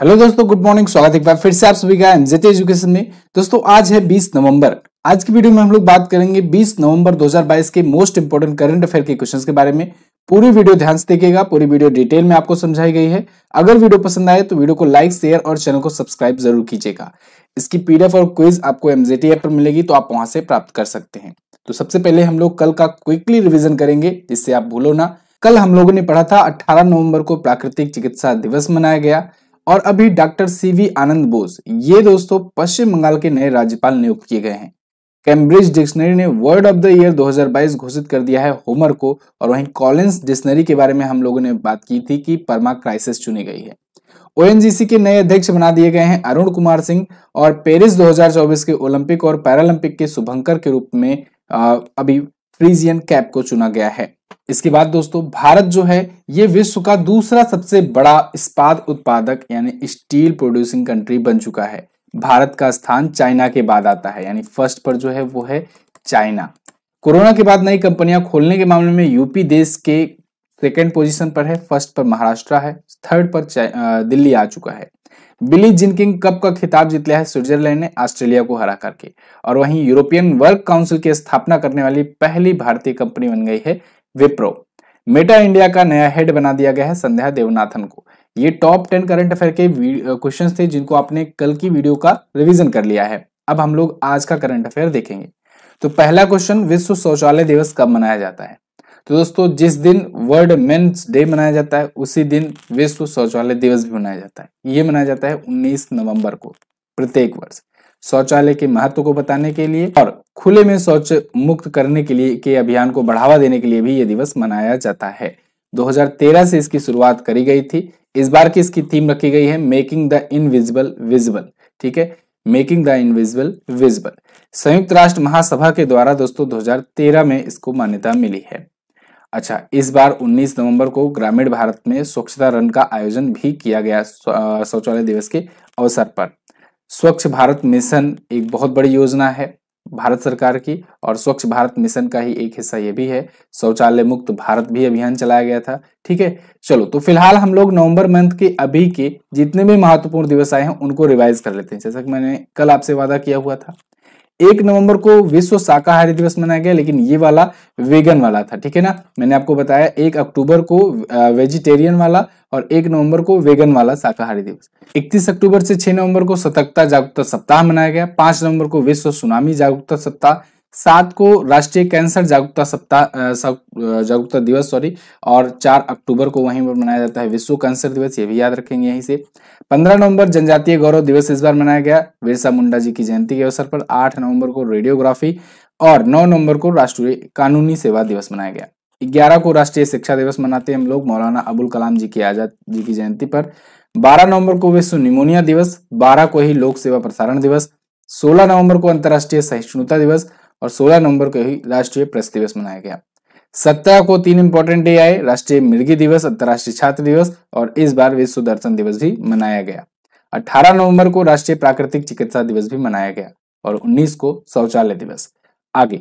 hello दोस्तों good morning स्वागत एक बार फिर से आप सभी का एमजेटी एजुकेशन में दोस्तों आज है 20 नवंबर आज की वीडियो में हम लोग बात करेंगे 20 नवंबर 2022 के मोस्ट इंपोर्टेंट करंट अफेयर के क्वेश्चंस के बारे में पूरी वीडियो ध्यान से देखिएगा पूरी वीडियो डिटेल में आपको समझाई गई है अगर वीडियो पसंद आए तो वीडियो को लाइक शेयर और चैनल को सब्सक्राइब जरूर कीजिएगा इसकी पीडीएफ और क्विज आपको एमजेटी ऐप पर मिलेगी तो आप वहां से प्राप्त कर सकते हैं तो सबसे पहले हम लोग कल का क्विकली रिविजन करेंगे जिससे आप भूलो ना कल हम लोगों ने पढ़ा था अट्ठारह नवम्बर को प्राकृतिक चिकित्सा दिवस मनाया गया और अभी डॉक्टर सीवी आनंद बोस ये दोस्तों पश्चिम बंगाल के नए राज्यपाल नियुक्त किए गए हैं कैम्ब्रिज डिक्शनरी ने वर्ड ऑफ द ईयर 2022 घोषित कर दिया है होमर को और वहीं कॉलेंस डिक्शनरी के बारे में हम लोगों ने बात की थी कि परमा क्राइसिस चुनी गई है ओएनजीसी के नए अध्यक्ष बना दिए गए हैं अरुण कुमार सिंह और पेरिस 2024 के ओलंपिक और पैरालंपिक के शुभंकर के रूप में अभी फ्रीजियन कैप को चुना गया है इसके बाद दोस्तों भारत जो है ये विश्व का दूसरा सबसे बड़ा इस्पात उत्पादक यानी स्टील प्रोड्यूसिंग कंट्री बन चुका है भारत का स्थान चाइना के बाद आता है यानी फर्स्ट पर जो है वो है चाइना कोरोना के बाद नई कंपनियां खोलने के मामले में यूपी देश के सेकेंड पोजिशन पर है फर्स्ट पर महाराष्ट्र है थर्ड पर दिल्ली आ चुका है बिली जिनकिंग कप का खिताब जीत लिया है स्विट्जरलैंड ने ऑस्ट्रेलिया को हरा करके और वहीं यूरोपियन वर्क काउंसिल की स्थापना करने वाली पहली भारतीय कंपनी बन गई है विप्रो मेटा इंडिया का नया हेड बना दिया गया है संध्या देवनाथन को ये टॉप टेन करंट अफेयर के क्वेश्चन थे जिनको आपने कल की वीडियो का रिविजन कर लिया है अब हम लोग आज का करंट अफेयर देखेंगे तो पहला क्वेश्चन विश्व शौचालय दिवस कब मनाया जाता है तो दोस्तों जिस दिन वर्ल्ड मैं डे मनाया जाता है उसी दिन विश्व शौचालय दिवस भी मनाया जाता है ये मनाया जाता है 19 नवंबर को प्रत्येक वर्ष शौचालय के महत्व को बताने के लिए और खुले में शौच मुक्त करने के लिए के अभियान को बढ़ावा देने के लिए भी ये दिवस मनाया जाता है 2013 से इसकी शुरुआत करी गई थी इस बार की इसकी थीम रखी गई है मेकिंग द इनविजिबल विजिबल ठीक है मेकिंग द इनविजिबल विजिबल संयुक्त राष्ट्र महासभा के द्वारा दोस्तों 2013 में इसको मान्यता मिली है अच्छा इस बार 19 नवंबर को ग्रामीण भारत में स्वच्छता रन का आयोजन भी किया गया शौचालय दिवस के अवसर पर स्वच्छ भारत मिशन एक बहुत बड़ी योजना है भारत सरकार की और स्वच्छ भारत मिशन का ही एक हिस्सा यह भी है शौचालय मुक्त भारत भी अभियान चलाया गया था ठीक है चलो तो फिलहाल हम लोग नवंबर मंथ के अभी के जितने भी महत्वपूर्ण दिवस आए हैं उनको रिवाइज कर लेते हैं जैसा कि मैंने कल आपसे वादा किया हुआ था एक नवंबर को विश्व शाकाहारी दिवस मनाया गया लेकिन ये वाला वेगन वाला था ठीक है ना मैंने आपको बताया एक अक्टूबर को वेजिटेरियन वाला और एक नवंबर को वेगन वाला शाकाहारी दिवस 31 अक्टूबर से 6 नवंबर को सतर्कता जागरूकता सप्ताह मनाया गया 5 नवंबर को विश्व सुनामी जागरूकता सप्ताह सात को राष्ट्रीय कैंसर जागरूकता सप्ताह जागरूकता दिवस सॉरी और चार अक्टूबर को वहीं पर मनाया जाता है विश्व कैंसर दिवस ये भी याद रखेंगे यहीं से पंद्रह नवंबर जनजातीय गौरव दिवस इस बार मनाया गया बिरसा मुंडा जी की जयंती के अवसर पर आठ नवंबर को रेडियोग्राफी और नौ नवंबर को राष्ट्रीय कानूनी सेवा दिवस मनाया गया ग्यारह को राष्ट्रीय शिक्षा दिवस मनाते हैं हम लोग मौलाना अबुल कलाम जी की आजाद जी की जयंती पर बारह नवंबर को विश्व निमोनिया दिवस बारह को ही लोक सेवा प्रसारण दिवस सोलह नवंबर को अंतर्राष्ट्रीय सहिष्णुता दिवस और 16 नवंबर को ही राष्ट्रीय प्रेस दिवस मनाया गया सत्रह को तीन इंपॉर्टेंट डे आए राष्ट्रीय मिर्गी दिवस अंतर्राष्ट्रीय छात्र दिवस और इस बार विश्व दर्शन दिवस भी मनाया गया 18 नवंबर को राष्ट्रीय प्राकृतिक चिकित्सा दिवस भी मनाया गया और 19 को शौचालय दिवस आगे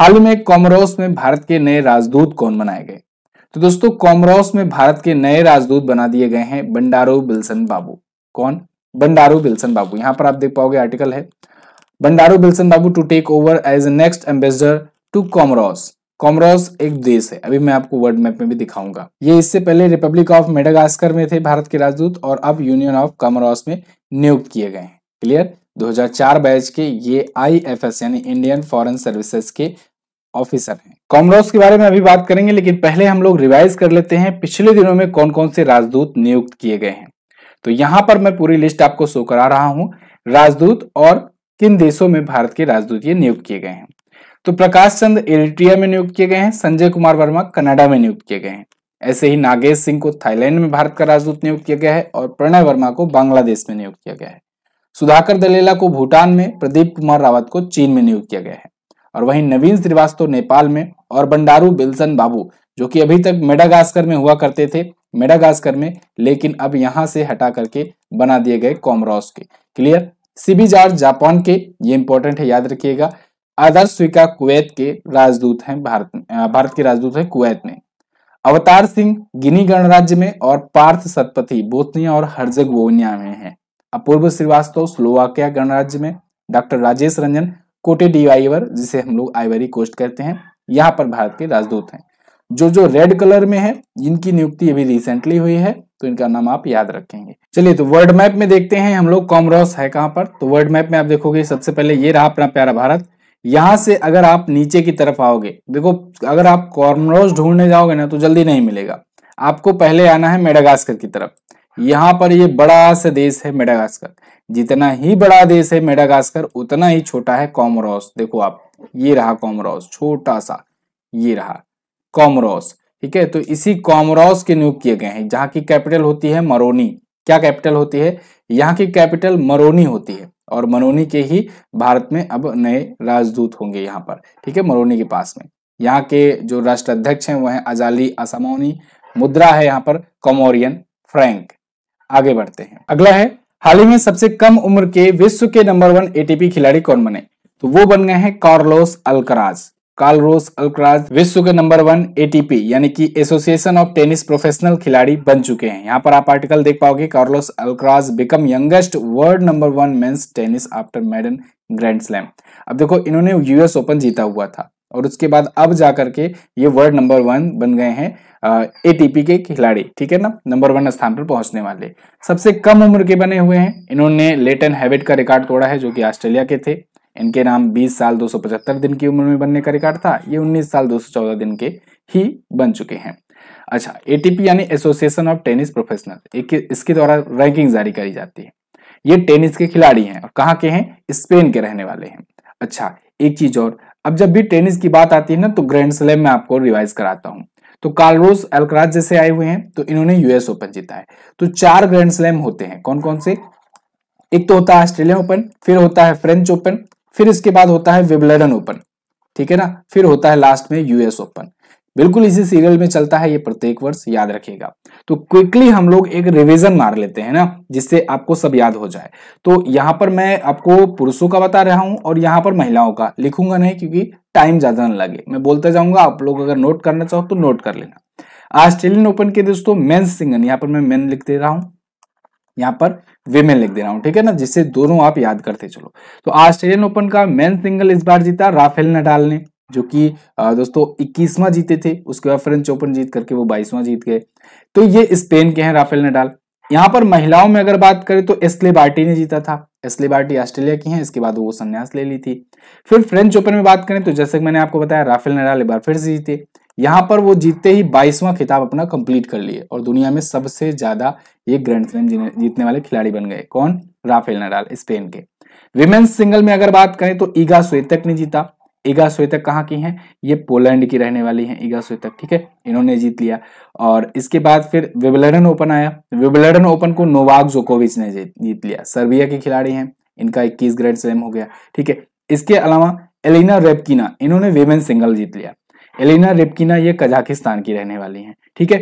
हाल ही में कॉमरोस में भारत के नए राजदूत कौन बनाए गए तो दोस्तों कॉमरोस में भारत के नए राजदूत बना दिए गए हैं बंडारू बिल्सन बाबू कौन बंडारू बिल्सन बाबू यहां पर आप देख पाओगे आर्टिकल है Bandaru Wilson Babu to take over as a next ambassador to Comoros Comoros एक देश है अभी मैं आपको वर्ल्ड मैप में भी दिखाऊंगा ये इससे पहले रिपब्लिक ऑफ मेडागास्कर में थे भारत के राजदूत और अब यूनियन ऑफ कॉमरॉस में नियुक्त किए गए हैं क्लियर 2004 बैच के ये आईएफएस यानी इंडियन फॉरेन सर्विसेज के ऑफिसर हैं कॉमरॉस के बारे में अभी बात करेंगे लेकिन पहले हम लोग रिवाइज कर लेते हैं पिछले दिनों में कौन कौन से राजदूत नियुक्त किए गए हैं तो यहाँ पर मैं पूरी लिस्ट आपको शो करा रहा हूँ राजदूत और किन देशों में भारत के राजदूत नियुक्त किए गए हैं तो प्रकाश चंद एरिट्रिया में नियुक्त किए गए हैं संजय कुमार वर्मा कनाडा में नियुक्त किए गए हैं ऐसे ही नागेश सिंह को थाईलैंड में भारत का राजदूत नियुक्त किया गया है और प्रणय वर्मा को बांग्लादेश में नियुक्त किया गया है सुधाकर दलेला को भूटान में प्रदीप कुमार रावत को चीन में नियुक्त किया गया है और वहीं नवीन श्रीवास्तव नेपाल में और बंडारू बिल्सन बाबू जो कि अभी तक मेडागास्कर में हुआ करते थे मेडागास्कर में लेकिन अब यहां से हटा करके बना दिए गए कॉमरॉस के क्लियर सीबीजार जापान के ये इंपॉर्टेंट है याद रखिएगा आदर स्विका कुवैत के राजदूत हैं भारत भारत के राजदूत हैं कुवैत में अवतार सिंह गिनी गणराज्य में और पार्थ सतपथी बोतनिया और वोनिया में है अपूर्व श्रीवास्तव स्लोवाकिया गणराज्य में डॉक्टर राजेश रंजन कोटे डी जिसे हम लोग आइवरी कोस्ट कहते हैं यहाँ पर भारत के राजदूत हैं जो जो रेड कलर में है इनकी नियुक्ति अभी रिसेंटली हुई है तो इनका नाम आप याद रखेंगे चलिए तो वर्ल्ड मैप में देखते हैं हम लोग कॉमरॉस है कहां पर तो वर्ल्ड मैप में आप देखोगे सबसे पहले ये रहा अपना प्यारा भारत यहां से अगर आप नीचे की तरफ आओगे देखो अगर आप कॉमरॉस ढूंढने जाओगे ना तो जल्दी नहीं मिलेगा आपको पहले आना है मेडागास्कर की तरफ यहाँ पर ये बड़ा सा देश है मेडागास्कर जितना ही बड़ा देश है मेडागास्कर उतना ही छोटा है कॉमरॉस देखो आप ये रहा कॉमरॉस छोटा सा ये रहा कॉमरोस ठीक है तो इसी कॉमरोस के नियुक्त किए गए हैं जहाँ की कैपिटल होती है मरोनी क्या कैपिटल होती है यहाँ की कैपिटल मरोनी होती है और मरोनी के ही भारत में अब नए राजदूत होंगे यहाँ पर ठीक है मरोनी के पास में यहाँ के जो राष्ट्र अध्यक्ष हैं वह हैं अजाली असमौनी मुद्रा है यहाँ पर कॉमोरियन फ्रैंक आगे बढ़ते हैं अगला है हाल ही में सबसे कम उम्र के विश्व के नंबर वन एटीपी खिलाड़ी कौन बने तो वो बन गए हैं कार्लोस अलकराज कार्लोस अल्कराज विश्व के नंबर वन एटीपी यानी कि एसोसिएशन ऑफ टेनिस प्रोफेशनल खिलाड़ी बन चुके हैं यहाँ पर आप आर्टिकल देख पाओगे Carlos Alcaraz become youngest world number one men's tennis after maiden grand slam अब देखो इन्होंने यूएस ओपन जीता हुआ था और उसके बाद अब जा करके ये वर्ल्ड नंबर वन बन गए हैं एटीपी के खिलाड़ी ठीक है ना नंबर वन स्थान पर पहुंचने वाले सबसे कम उम्र के बने हुए हैं इन्होंने लेट एंड हैबिट का रिकॉर्ड तोड़ा है जो कि ऑस्ट्रेलिया के थे इनके नाम 20 साल दो दिन की उम्र में बनने का रिकॉर्ड था ये 19 साल 214 दिन के ही बन चुके हैं अच्छा एटीपी यानी एसोसिएशन ऑफ टेनिस प्रोफेशनल इसके द्वारा रैंकिंग जारी करी जाती है ये टेनिस के खिलाड़ी हैं और कहाँ के हैं स्पेन के रहने वाले हैं अच्छा एक चीज और अब जब भी टेनिस की बात आती है ना तो ग्रैंड स्लैम में आपको रिवाइज कराता हूँ तो कार्लोस एल्कराज जैसे आए हुए हैं तो इन्होंने यूएस ओपन जीता है तो चार ग्रैंड स्लैम होते हैं कौन कौन से एक तो होता है ऑस्ट्रेलियन ओपन फिर होता है फ्रेंच ओपन फिर इसके बाद होता है विबलेडन ओपन ठीक है ना फिर होता है लास्ट में यूएस ओपन बिल्कुल इसी सीरियल में चलता है ये प्रत्येक वर्ष याद रखिएगा तो क्विकली हम लोग एक रिवीजन मार लेते हैं ना जिससे आपको सब याद हो जाए तो यहां पर मैं आपको पुरुषों का बता रहा हूं और यहां पर महिलाओं का लिखूंगा नहीं क्योंकि टाइम ज्यादा ना लगे मैं बोलता जाऊंगा आप लोग अगर नोट करना चाहो तो नोट कर लेना ऑस्ट्रेलियन ओपन के दोस्तों मेन्स सिंगन यहां पर मैं मेन लिख दे रहा हूं यहां पर विमेन लिख दे रहा हूँ ठीक है ना जिससे दोनों आप याद करते चलो तो ऑस्ट्रेलियन ओपन का मेन सिंगल इस बार जीता राफेल नडाल ने जो कि दोस्तों इक्कीसवां जीते थे उसके बाद फ्रेंच ओपन जीत करके वो बाईसवां जीत गए तो ये स्पेन के हैं राफेल नडाल यहाँ पर महिलाओं में अगर बात करें तो एस्ले बार्टी ने जीता था एस्ले बार्टी ऑस्ट्रेलिया की हैं इसके बाद वो संन्यास ले ली थी फिर फ्रेंच ओपन में बात करें तो जैसे मैंने आपको बताया राफेल नडाल एक बार फिर से जीते यहाँ पर वो जीतते ही बाईसवां खिताब अपना कंप्लीट कर लिए और दुनिया में सबसे ज्यादा ये ग्रैंड स्लैम जीतने वाले खिलाड़ी बन गए कौन राफेल नडाल स्पेन के विमेन्स सिंगल में अगर बात करें तो ईगा स्वेतक ने जीता ईगा स्वेतक कहाँ की हैं ये पोलैंड की रहने वाली हैं ईगा स्वेतक ठीक है इन्होंने जीत लिया और इसके बाद फिर विबलडन ओपन आया विबलडन ओपन को नोवाक जोकोविच ने जीत लिया सर्बिया के खिलाड़ी हैं इनका 21 ग्रैंड स्लैम हो गया ठीक है इसके अलावा एलिना रेपकिना इन्होंने वेमेन सिंगल जीत लिया एलिना रिपकिना ये कजाकिस्तान की रहने वाली हैं ठीक है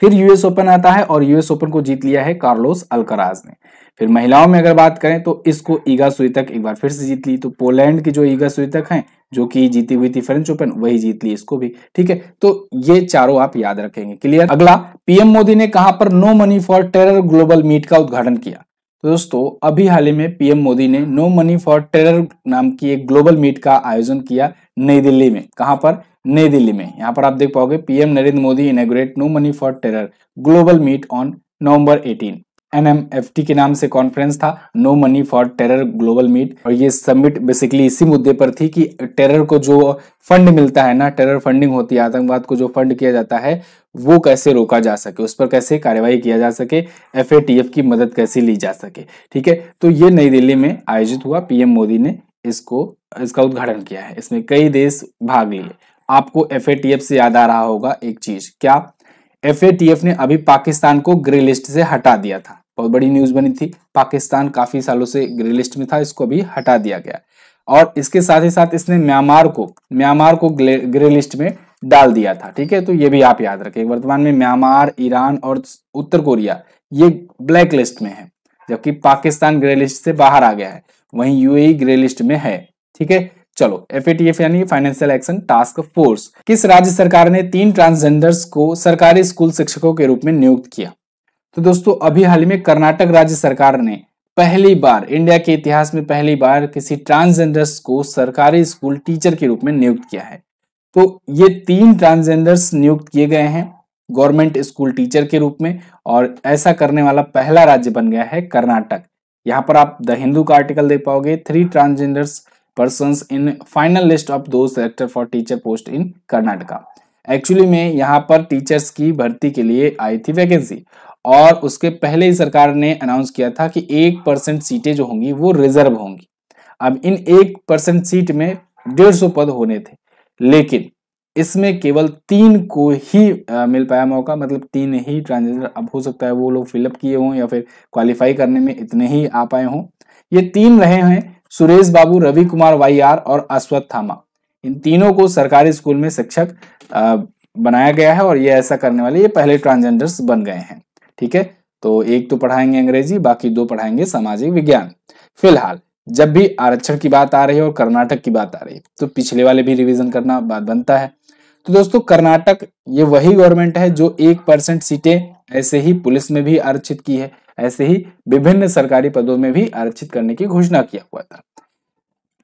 फिर यूएस ओपन आता है और यूएस ओपन को जीत लिया है कार्लोस अल्कराज ने फिर महिलाओं में अगर बात करें तो इसको ईगा सुतक एक बार फिर से जीत ली तो पोलैंड की जो ईगा सुतक हैं जो कि जीती हुई थी फ्रेंच ओपन वही जीत ली इसको भी ठीक है तो ये चारों आप याद रखेंगे क्लियर अगला पीएम मोदी ने कहा पर no money for terror global meet का उद्घाटन किया तो दोस्तों अभी हाल ही में पीएम मोदी ने नो मनी फॉर टेरर नाम की एक ग्लोबल मीट का आयोजन किया नई दिल्ली में कहां पर नई दिल्ली में यहां पर आप देख पाओगे PM Narendra Modi inaugurate no money for terror global meet on November NMFT के नाम से कॉन्फ्रेंस था no money for terror global meet और ये समिट बेसिकली इसी मुद्दे पर थी कि टेरर को जो फंड मिलता है ना टेरर फंडिंग होती है आतंकवाद को जो फंड किया जाता है वो कैसे रोका जा सके उस पर कैसे कार्रवाई किया जा सके एफ की मदद कैसे ली जा सके ठीक है तो ये नई दिल्ली में आयोजित हुआ पीएम मोदी ने इसको इसका उद्घाटन किया है इसमें कई देश भाग लिए आपको एफ से याद आ रहा होगा एक चीज क्या एफ ने अभी पाकिस्तान को ग्रे लिस्ट से हटा दिया था बहुत बड़ी न्यूज बनी थी पाकिस्तान काफी सालों से ग्रे लिस्ट में था इसको भी हटा दिया गया और इसके साथ ही साथ इसने म्यांमार को म्यांमार को ग्रे लिस्ट में डाल दिया था ठीक है तो ये भी आप याद रखें वर्तमान में म्यांमार ईरान और उत्तर कोरिया ये ब्लैक लिस्ट में है जबकि पाकिस्तान ग्रे लिस्ट से बाहर आ गया है वहीं यूएई ग्रे लिस्ट में है ठीक है चलो एफ यानी फाइनेंशियल एक्शन टास्क फोर्स किस राज्य सरकार ने तीन ट्रांसजेंडर्स को सरकारी स्कूल शिक्षकों के रूप में नियुक्त किया तो दोस्तों अभी हाल ही में कर्नाटक राज्य सरकार ने पहली बार इंडिया के इतिहास में पहली बार किसी ट्रांसजेंडर्स को सरकारी स्कूल टीचर के रूप में नियुक्त किया है तो ये तीन ट्रांसजेंडर्स नियुक्त किए गए हैं गवर्नमेंट स्कूल टीचर के रूप में और ऐसा करने वाला पहला राज्य बन गया है कर्नाटक यहाँ पर आप द हिंदू का आर्टिकल देख पाओगे three transgenders person in final list of those selected for teacher post in Karnataka actually में यहाँ पर टीचर्स की भर्ती के लिए आई थी वैकेंसी और उसके पहले ही सरकार ने अनाउंस किया था कि एक परसेंट सीटें जो होंगी वो रिजर्व होंगी अब इन एक परसेंट सीट में डेढ़ सौ पद होने थे लेकिन इसमें केवल तीन को ही आ, मिल पाया मौका मतलब तीन ही ट्रांसजेंडर अब हो सकता है वो लोग फिलअप किए हों या फिर क्वालिफाई करने में इतने ही आ पाए हों ये तीन रहे हैं सुरेश बाबू रवि कुमार वाई और अश्वत थामा इन तीनों को सरकारी स्कूल में शिक्षक बनाया गया है और ये ऐसा करने वाले ये पहले ट्रांसजेंडर्स बन गए हैं ठीक है तो एक तो पढ़ाएंगे अंग्रेजी बाकी दो पढ़ाएंगे सामाजिक विज्ञान फिलहाल जब भी आरक्षण की बात आ रही है और कर्नाटक की बात आ रही है तो पिछले वाले भी रिवीजन करना बात बनता है तो दोस्तों कर्नाटक ये वही गवर्नमेंट है जो एक परसेंट सीटें ऐसे ही पुलिस में भी आरक्षित की है ऐसे ही विभिन्न सरकारी पदों में भी आरक्षित करने की घोषणा किया हुआ था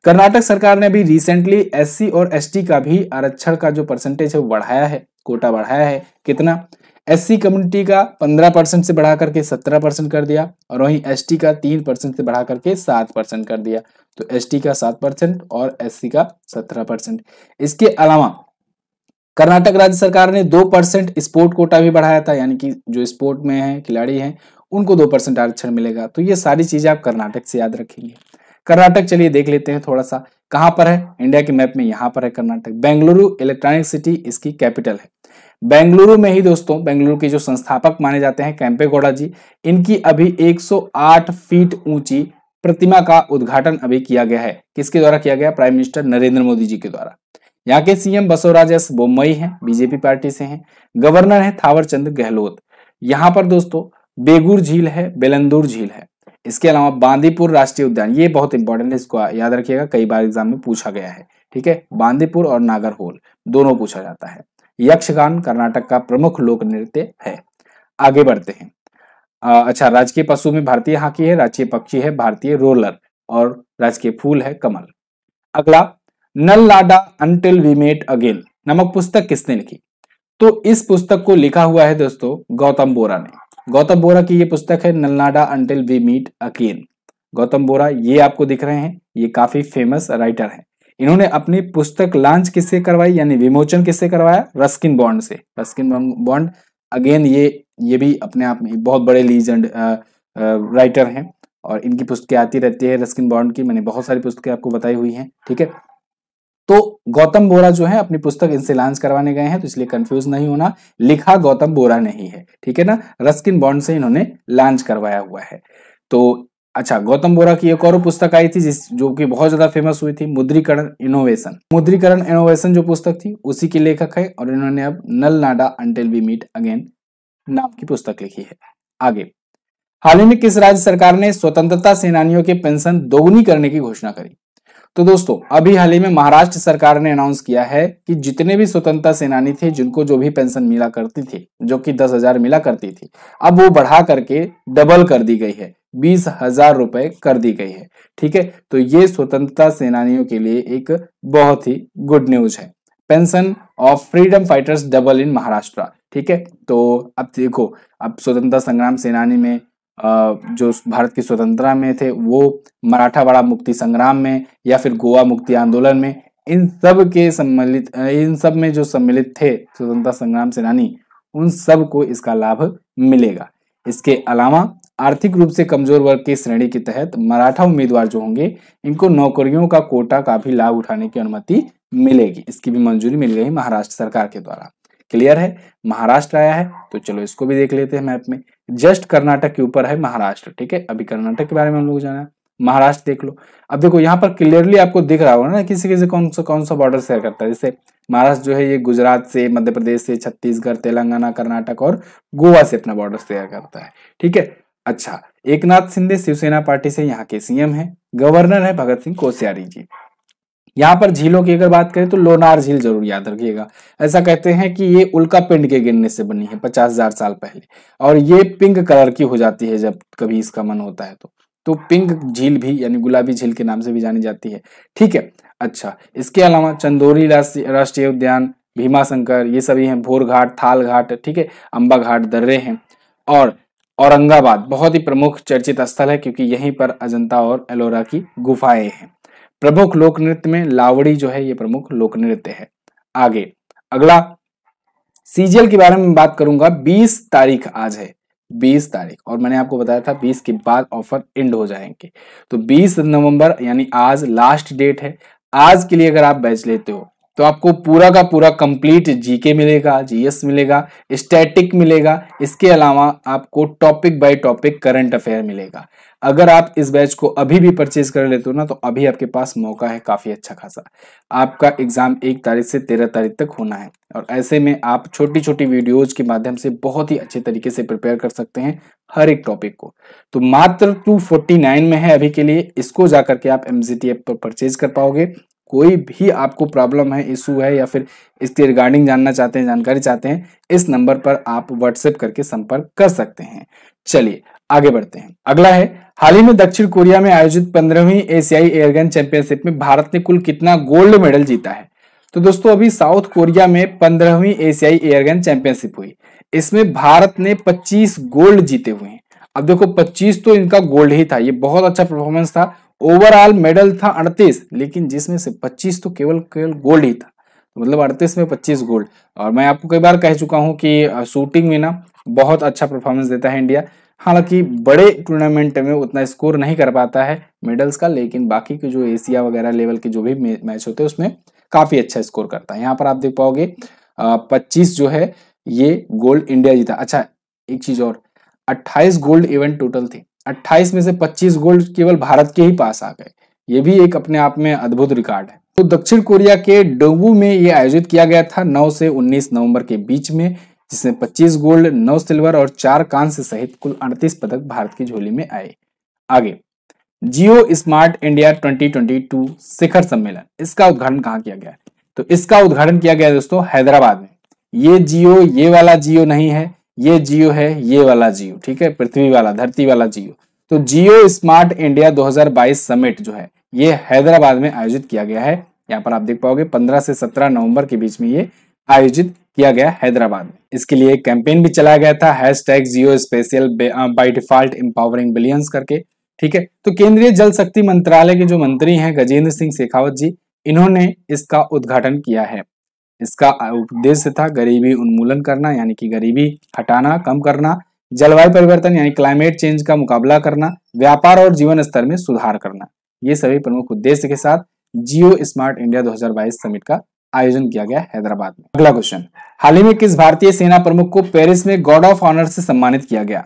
कर्नाटक सरकार ने भी रिसेंटली एससी और एसटी का भी आरक्षण का जो परसेंटेज है वो बढ़ाया है कोटा बढ़ाया है कितना एससी कम्युनिटी का पंद्रह परसेंट से बढ़ा करके सत्रह परसेंट कर दिया और वहीं एसटी का तीन परसेंट से बढ़ा करके सात परसेंट कर दिया तो एसटी का सात परसेंट और एससी का सत्रह परसेंट इसके अलावा कर्नाटक राज्य सरकार ने दो परसेंट स्पोर्ट कोटा भी बढ़ाया था यानी कि जो स्पोर्ट में है खिलाड़ी हैं उनको दो परसेंट आरक्षण मिलेगा तो ये सारी चीजें आप कर्नाटक से याद रखेंगे कर्नाटक चलिए देख लेते हैं थोड़ा सा कहाँ पर है इंडिया के मैप में यहाँ पर है कर्नाटक बेंगलुरु इलेक्ट्रॉनिक सिटी इसकी कैपिटल है बेंगलुरु में ही दोस्तों बेंगलुरु के जो संस्थापक माने जाते हैं कैंपे गौड़ा जी इनकी अभी 108 फीट ऊंची प्रतिमा का उद्घाटन अभी किया गया है किसके द्वारा किया गया प्राइम मिनिस्टर नरेंद्र मोदी जी के द्वारा यहाँ के सीएम बसवराज एस बोमई है बीजेपी पार्टी से है गवर्नर है थावरचंद गहलोत यहाँ पर दोस्तों बेगूर झील है बेलंदूर झील है इसके अलावा बांदीपुर राष्ट्रीय उद्यान ये बहुत इंपॉर्टेंट है इसको याद रखिएगा कई बार एग्जाम में पूछा गया है ठीक है बांदीपुर और नागरहोल दोनों पूछा जाता है यक्षगान कर्नाटक का प्रमुख लोक नृत्य है आगे बढ़ते हैं अच्छा राजकीय पशु में भारतीय हाकी है राजकीय पक्षी है भारतीय रोलर और राजकीय फूल है कमल अगला Nalanda until we meet again नमक पुस्तक किसने लिखी तो इस पुस्तक को लिखा हुआ है दोस्तों गौतम बोरा ने गौतम बोरा की ये पुस्तक है Nalanda until we meet again Gautam Bora ये आपको दिख रहे हैं ये काफी फेमस राइटर हैं इन्होंने अपनी पुस्तक लॉन्च किससे करवाई यानी विमोचन किससे करवाया रस्किन बॉन्ड से रस्किन बॉन्ड अगेन ये ये भी अपने आप में बहुत बड़े लीजेंड राइटर हैं और इनकी पुस्तकें आती रहती है रस्किन बॉन्ड की मैंने बहुत सारी पुस्तकें आपको बताई हुई हैं ठीक है तो गौतम बोरा जो है अपनी पुस्तक इनसे लॉन्च करवाने गए हैं तो इसलिए कंफ्यूज नहीं होना लिखा गौतम बोरा नहीं है ठीक है ना रस्किन बॉन्ड से इन्होंने लॉन्च करवाया हुआ है तो अच्छा गौतम बोरा की एक और पुस्तक आई थी जिस जो कि बहुत ज्यादा फेमस हुई थी मुद्रीकरण इनोवेशन मुद्रीकरण इनोवेशन जो पुस्तक थी उसी के लेखक है और इन्होंने अब Nalanda until we meet again नाम की पुस्तक लिखी है आगे हाल ही में किस राज्य सरकार ने स्वतंत्रता सेनानियों के पेंशन दोगुनी करने की घोषणा करी तो दोस्तों अभी हाल ही में महाराष्ट्र सरकार ने अनाउंस किया है कि जितने भी स्वतंत्रता सेनानी थे जिनको जो भी पेंशन मिला करती थी जो कि दस हजार मिला करती थी अब वो बढ़ा करके डबल कर दी गई है बीस हजार रुपए कर दी गई है ठीक है तो ये स्वतंत्रता सेनानियों के लिए एक बहुत ही गुड न्यूज है pension of freedom fighters double in Maharashtra ठीक है तो अब देखो अब स्वतंत्रता संग्राम सेनानी में जो भारत की स्वतंत्रता में थे वो मराठावाड़ा मुक्ति संग्राम में या फिर गोवा मुक्ति आंदोलन में इन सब के सम्मिलित इन सब में जो सम्मिलित थे स्वतंत्रता संग्राम सेनानी उन सब को इसका लाभ मिलेगा इसके अलावा आर्थिक रूप से कमजोर वर्ग की श्रेणी के तहत मराठा उम्मीदवार जो होंगे इनको नौकरियों का कोटा का भी लाभ उठाने की अनुमति मिलेगी इसकी भी मंजूरी मिल गई महाराष्ट्र सरकार के द्वारा क्लियर है महाराष्ट्र आया है तो चलो इसको भी देख लेते हैं मैप में जस्ट कर्नाटक के ऊपर है महाराष्ट्र ठीक है अभी कर्नाटक के बारे में हम लोग जाना है महाराष्ट्र देख लो अब देखो यहाँ पर क्लियरली आपको दिख रहा होगा ना किसी किसी कौन सा कौन सा बॉर्डर शेयर करता है जैसे महाराष्ट्र जो है ये गुजरात से मध्य प्रदेश से छत्तीसगढ़ तेलंगाना कर्नाटक और गोवा से अपना बॉर्डर शेयर करता है ठीक है अच्छा एक नाथ शिंदे शिवसेना पार्टी से यहाँ के सीएम है गवर्नर है भगत सिंह कोश्यारी जी यहाँ पर झीलों की अगर बात करें तो लोनार झील जरूर याद रखिएगा ऐसा कहते हैं कि ये उल्का पिंड के गिरने से बनी है पचास हजार साल पहले और ये पिंक कलर की हो जाती है जब कभी इसका मन होता है तो तो पिंक झील भी यानी गुलाबी झील के नाम से भी जानी जाती है ठीक है अच्छा इसके अलावा चंदोरी राष्ट्रीय उद्यान भीमा शंकर ये सभी हैं भोर घाट थाल घाट ठीक है अंबा घाट दर्रे हैं और औरंगाबाद बहुत ही प्रमुख चर्चित स्थल है क्योंकि यहीं पर अजंता और एलोरा की गुफाएं हैं प्रमुख लोक नृत्य में लावड़ी जो है ये प्रमुख लोक नृत्य है आगे अगला सीजीएल के बारे में बात करूंगा 20 तारीख आज है बीस तारीख और मैंने आपको बताया था बीस के बाद ऑफर एंड हो जाएंगे तो बीस नवंबर यानी आज लास्ट डेट है आज के लिए अगर आप बैच लेते हो तो आपको पूरा का पूरा कंप्लीट जीके मिलेगा जीएस मिलेगा स्टैटिक मिलेगा इसके अलावा आपको topic by topic current affair मिलेगा अगर आप इस बैच को अभी भी परचेज कर लेते हो ना तो अभी आपके पास मौका है काफ़ी अच्छा खासा आपका एग्ज़ाम एक तारीख से तेरह तारीख तक होना है और ऐसे में आप छोटी छोटी वीडियोज के माध्यम से बहुत ही अच्छे तरीके से प्रिपेयर कर सकते हैं हर एक टॉपिक को तो मात्र टू फोर्टी नाइन में है अभी के लिए इसको जाकर के आप एम एप टी पर परचेज कर पाओगे कोई भी आपको प्रॉब्लम है इशू है या फिर इसके रिगार्डिंग जानना चाहते हैं जानकारी चाहते हैं इस नंबर पर आप व्हाट्सएप करके संपर्क कर सकते हैं चलिए आगे बढ़ते हैं अगला है हाल ही में दक्षिण कोरिया में आयोजित पंद्रहवीं एशियाई एयरगन चैंपियनशिप में भारत ने कुल कितना गोल्ड मेडल जीता है तो दोस्तों अभी साउथ कोरिया में पंद्रहवीं एशियाई एयरगन चैंपियनशिप हुई इसमें भारत ने 25 गोल्ड जीते हुए हैं अब देखो 25 तो इनका गोल्ड ही था ये बहुत अच्छा परफॉर्मेंस था ओवरऑल मेडल था अड़तीस लेकिन जिसमें से पच्चीस तो केवल केवल गोल्ड ही था तो मतलब अड़तीस में पच्चीस गोल्ड और मैं आपको कई बार कह चुका हूं कि शूटिंग में ना बहुत अच्छा परफॉर्मेंस देता है इंडिया हालांकि बड़े टूर्नामेंट में उतना स्कोर नहीं कर पाता है मेडल्स का लेकिन बाकी के जो एशिया वगैरह लेवल के जो भी मैच होते हैं उसमें काफ़ी अच्छा स्कोर करता है यहाँ पर आप देख पाओगे पच्चीस जो है ये गोल्ड इंडिया जीता अच्छा एक चीज़ और अट्ठाईस गोल्ड इवेंट टोटल थी 28 में से 25 गोल्ड केवल भारत के ही पास आ गए ये भी एक अपने आप में अद्भुत रिकॉर्ड है तो दक्षिण कोरिया के डोंगू में ये आयोजित किया गया था 9 से 19 नवंबर के बीच में जिसमें 25 गोल्ड 9 सिल्वर और 4 कांस्य सहित कुल 38 पदक भारत की झोली में आए आगे जियो स्मार्ट इंडिया 2022 शिखर सम्मेलन इसका उद्घाटन कहाँ किया गया तो इसका उद्घाटन किया गया दोस्तों हैदराबाद में ये जियो ये वाला जियो नहीं है ये जियो है ये वाला जियो ठीक है पृथ्वी वाला धरती वाला जियो तो जियो स्मार्ट इंडिया 2022 समिट जो है ये हैदराबाद में आयोजित किया गया है यहाँ पर आप देख पाओगे 15 से 17 नवंबर के बीच में ये आयोजित किया गया हैदराबाद में इसके लिए एक कैंपेन भी चलाया गया था hash tag Jio special by default empowering billions करके ठीक है तो केंद्रीय जल शक्ति मंत्रालय के जो मंत्री हैं गजेंद्र सिंह शेखावत जी इन्होंने इसका उद्घाटन किया है इसका उद्देश्य था गरीबी उन्मूलन करना यानी कि गरीबी हटाना कम करना जलवायु परिवर्तन यानी क्लाइमेट चेंज का मुकाबला करना व्यापार और जीवन स्तर में सुधार करना ये सभी प्रमुख उद्देश्य के साथ जियो स्मार्ट इंडिया 2022 समिट का आयोजन किया गया हैदराबाद में अगला क्वेश्चन हाल ही में किस भारतीय सेना प्रमुख को पेरिस में गॉड ऑफ ऑनर से सम्मानित किया गया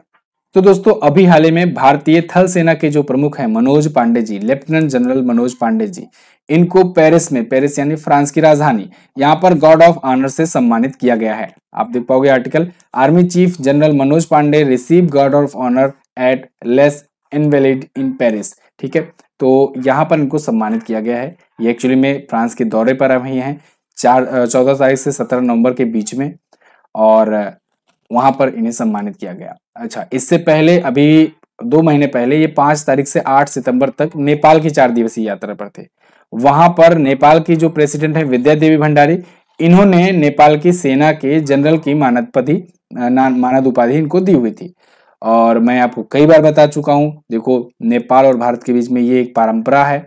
तो दोस्तों अभी हाल ही में भारतीय थल सेना के जो प्रमुख हैं मनोज पांडे जी लेफ्टिनेंट जनरल मनोज पांडे जी इनको पेरिस में पेरिस यानी फ्रांस की राजधानी यहाँ पर गॉड ऑफ ऑनर से सम्मानित किया गया है आप देख पाओगे article army chief general Manoj Pande receive guard of honour at Les Invalides in Paris ठीक है तो यहाँ पर इनको सम्मानित किया गया है ये एक्चुअली में फ्रांस के दौरे पर रही है चार चौदह तारीख से सत्रह नवंबर के बीच में और वहां पर इन्हें सम्मानित किया गया अच्छा इससे पहले अभी दो महीने पहले ये पांच तारीख से आठ सितंबर तक नेपाल की चार दिवसीय यात्रा पर थे वहां पर नेपाल की जो प्रेसिडेंट है विद्या देवी भंडारी इन्होंने नेपाल की सेना के जनरल की मानद पदी मानद उपाधि इनको दी हुई थी और मैं आपको कई बार बता चुका हूं देखो नेपाल और भारत के बीच में ये एक परंपरा है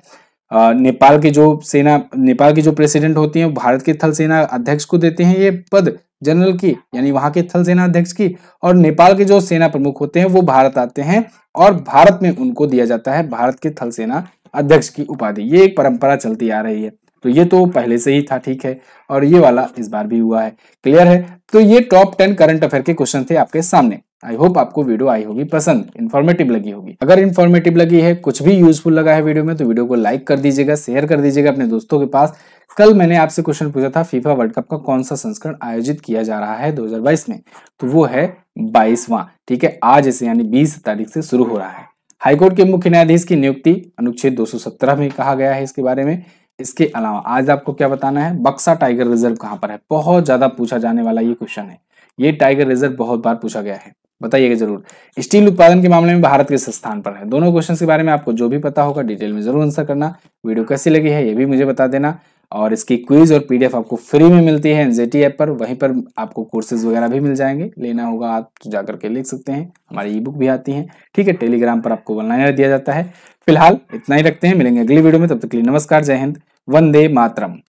नेपाल के जो सेना नेपाल की जो प्रेसिडेंट होती है भारत के थल सेना अध्यक्ष को देते हैं ये पद जनरल की यानी वहां के थल सेना अध्यक्ष की और नेपाल के जो सेना प्रमुख होते हैं वो भारत आते हैं और भारत में उनको दिया जाता है भारत के थल सेना अध्यक्ष की उपाधि ये एक परंपरा चलती आ रही है तो ये तो पहले से ही था ठीक है और ये वाला इस बार भी हुआ है क्लियर है तो ये टॉप टेन करंट अफेयर के क्वेश्चन थे आपके सामने आई होप आपको वीडियो आई होगी पसंद इन्फॉर्मेटिव लगी होगी अगर इन्फॉर्मेटिव लगी है कुछ भी यूजफुल लगा है वीडियो में तो वीडियो को लाइक कर दीजिएगा शेयर कर दीजिएगा अपने दोस्तों के पास कल मैंने आपसे क्वेश्चन पूछा था फीफा वर्ल्ड कप का कौन सा संस्करण आयोजित किया जा रहा है 2022 में तो वो है बाईसवां ठीक है आज इसे यानी 20 तारीख से शुरू हो रहा है हाईकोर्ट के मुख्य न्यायाधीश की नियुक्ति अनुच्छेद 217 में कहा गया है इसके बारे में इसके अलावा आज आपको क्या बताना है बक्सा टाइगर रिजर्व कहां पर है बहुत ज्यादा पूछा जाने वाला ये क्वेश्चन है ये टाइगर रिजर्व बहुत बार पूछा गया है बताइएगा जरूर स्टील उत्पादन के मामले में भारत किस स्थान पर है दोनों क्वेश्चन के बारे में आपको जो भी पता होगा डिटेल में जरूर आंसर करना वीडियो कैसी लगी है ये भी मुझे बता देना और इसकी क्विज और पीडीएफ आपको फ्री में मिलती है एनजेटी ऐप पर वहीं पर आपको कोर्सेज वगैरह भी मिल जाएंगे लेना होगा आप तो जाकर के लिख सकते हैं हमारी ई बुक भी आती है ठीक है टेलीग्राम पर आपको ऑनलाइन दिया जाता है फिलहाल इतना ही रखते हैं मिलेंगे अगली वीडियो में तब तक के लिए नमस्कार जय हिंद वंदे मातरम